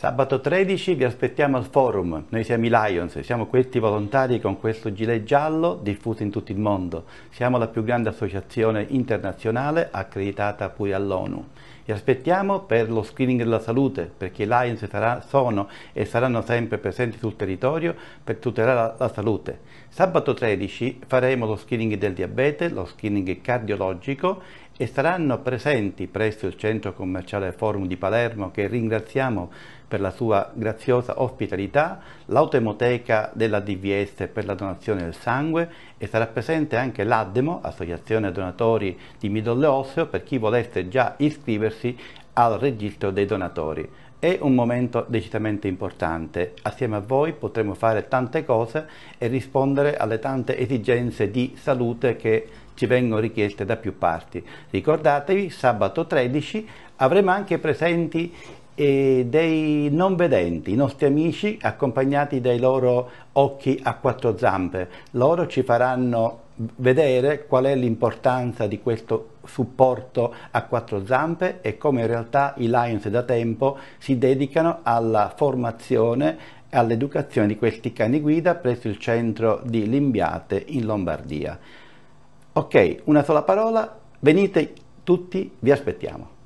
Sabato 13 vi aspettiamo al forum, noi siamo i Lions, siamo questi volontari con questo gilet giallo diffuso in tutto il mondo. Siamo la più grande associazione internazionale accreditata pure all'ONU vi aspettiamo per lo screening della salute, perché l'AINS sono e saranno sempre presenti sul territorio per tutelare la, la salute. Sabato 13 faremo lo screening del diabete, lo screening cardiologico e saranno presenti presso il centro commerciale Forum di Palermo, che ringraziamo per la sua graziosa ospitalità, l'automoteca della DVS per la donazione del sangue e sarà presente anche l'ADEMO, Associazione Donatori di Midollo Osseo, per chi volesse già iscriversi iscriversi al registro dei donatori. È un momento decisamente importante. Assieme a voi potremo fare tante cose e rispondere alle tante esigenze di salute che ci vengono richieste da più parti. Ricordatevi, sabato 13 avremo anche presenti e dei non vedenti, i nostri amici accompagnati dai loro occhi a quattro zampe. Loro ci faranno vedere qual è l'importanza di questo supporto a quattro zampe e come in realtà i Lions da tempo si dedicano alla formazione e all'educazione di questi cani guida presso il centro di Limbiate in Lombardia. Ok, una sola parola, venite tutti, vi aspettiamo.